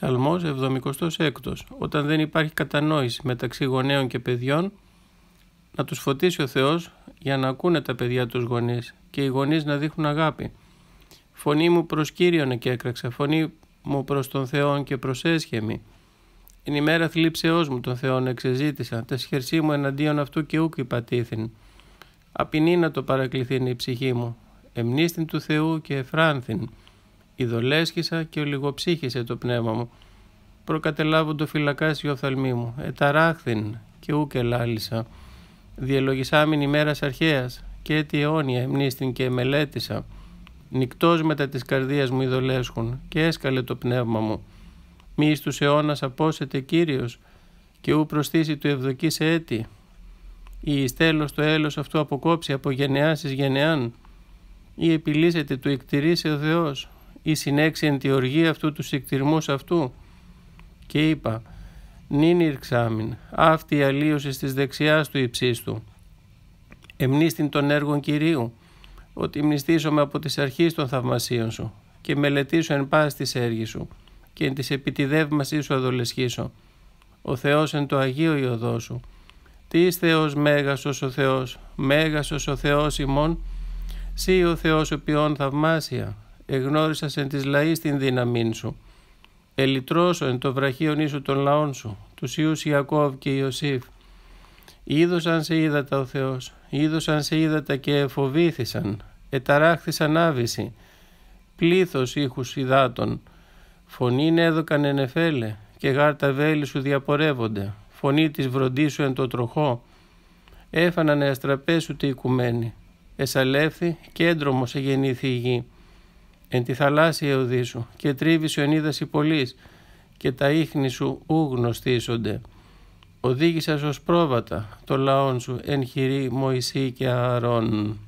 Ψαλμός 76. Όταν δεν υπάρχει κατανόηση μεταξύ γονέων και παιδιών, να τους φωτίσει ο Θεός για να ακούνε τα παιδιά τους γονείς και οι γονείς να δείχνουν αγάπη. Φωνή μου προς Κύριον και έκραξα, φωνή μου προς τον Θεό και προς έσχεμη. Εν ημέρα θλίψεώς μου τον Θεόν εξεζήτησα, τα σχερσή μου εναντίον αυτού και ούκ υπατήθην. Απεινή να το παρακληθήν η ψυχή μου, εμνίστην του Θεού και εφράνθην. Ιδολέσκησα και ολιγοψύχησε το πνεύμα μου. Προκατελάβουν το φυλακάσιο οφθαλμί μου. Εταράχθην και ούκε λάλησα. η ημέρας αρχαίας και τι αιώνια εμνίστην και μελέτησα. Νικτός μετά της καρδίας μου ιδολέσχουν και έσκαλε το πνεύμα μου. Μη στου αιώνας απόσεται Κύριος και ου προστήσει του ευδοκή σε έτη. Ή εις το έλος αυτού αποκόψει από γενεάς εις γενεάν. Ή επιλύσεται του εκτηρήσει ο Θεός ή συνέξει εν τη οργή αυτού του συκτηρμούς αυτού. Και είπα, νυν ήρξάμιν, αυτή η αλλίωση της δεξιάς του υψίστου. Εμνίστην των έργων Κυρίου, ότι μνηστήσομαι από τις αρχής των θαυμασίων σου και μελετήσω εν πάση της έργη σου και εν της επιτιδεύμασή σου αδολεσχήσω. Ο Θεός εν το Αγίο Ιωδό σου. Τι Θεός Μέγασος ο Θεός, Μέγασος ο Θεός ημών, Συ ο Θεός οποιών θαυμάσια, εγνώρισας εν της λαής την δύναμή σου. Ελυτρώσω εν το βραχίον ίσου των λαών σου, τους Ιού Ιακώβ και Ιωσήφ. Είδωσαν σε είδατα ο Θεός, είδωσαν σε είδατα και εφοβήθησαν, εταράχθησαν άβηση. Πλήθος ήχους υδάτων. Φωνήν έδωκαν εν εφέλε, και γάρτα βέλη σου διαπορεύονται, φωνή της βροντί σου εν το τροχό. Έφαναν αστραπέ σου τη οικουμένη, εσαλέφθη και σε γεννήθη η γη εν τη θαλάσσια οδύσου και τρίβεις σου ενίδαση και τα ίχνη σου ου γνωστήσονται. Οδήγησας ως πρόβατα το λαόν σου εν χειρή Μωυσή και Ααρών.